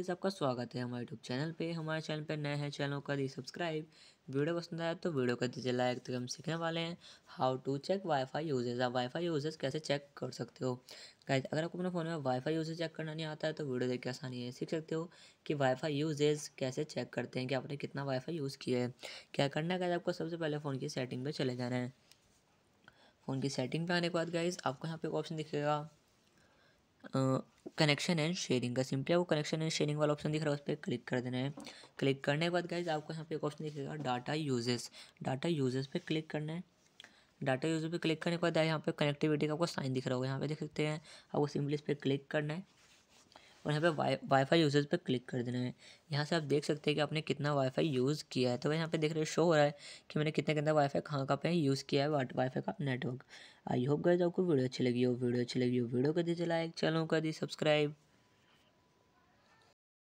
guys आपका स्वागत है हमारे यूट्यूब चैनल पे हमारे चैनल पे नए हैं चैनल का दी सब्सक्राइब वीडियो पसंद आया तो वीडियो कर दीजिए लाइक तो हम सीखने वाले हैं how to check wifi usages आप वाईफाई यूजेज कैसे चेक कर सकते हो गाइस अगर आपको अपने फ़ोन में वाईफाई यूजेज चेक करना नहीं आता है तो वीडियो देख के आसानी है सीख सकते हो कि वाईफाई यूजेज कैसे चेक करते हैं कि आपने कितना वाईफाई यूज़ किया है क्या करना है गाइज आपको सबसे पहले फ़ोन की सेटिंग पर चले जाना है फ़ोन की सेटिंग पर आने के बाद गाइज़ आपको यहाँ एक ऑप्शन दिखेगा कनेक्शन एंड शेयरिंग का सिंपली आपको कनेक्शन एंड शेयरिंग वाला ऑप्शन दिख रहा है उस पर क्लिक कर देना है क्लिक करने के बाद गाइज आपको यहाँ पे एक ऑप्शन दिखेगा डाटा यूजेस डाटा यूजेस पे क्लिक करना है डाटा यूजेस पे क्लिक करने के बाद यहाँ पे कनेक्टिविटी का आपको साइन दिख रहा होगा यहाँ पे देख सकते हैं आपको सिंपली इस पर क्लिक करना है और यहाँ पे वाई वाईफाई यूजर्स पर क्लिक कर देना है यहाँ से आप देख सकते हैं कि आपने कितना वाईफाई यूज़ किया है तो यहाँ पे देख रहे हो शो हो रहा है कि मैंने कितने कितना वाईफाई कहाँ कहाँ पे यूज़ किया है वाईफाई का नेटवर्क आई होप गए आपको वीडियो अच्छी लगी हो वीडियो अच्छी लगी हो वीडियो कर दीजिए लाइक चैनल कर दी सब्सक्राइब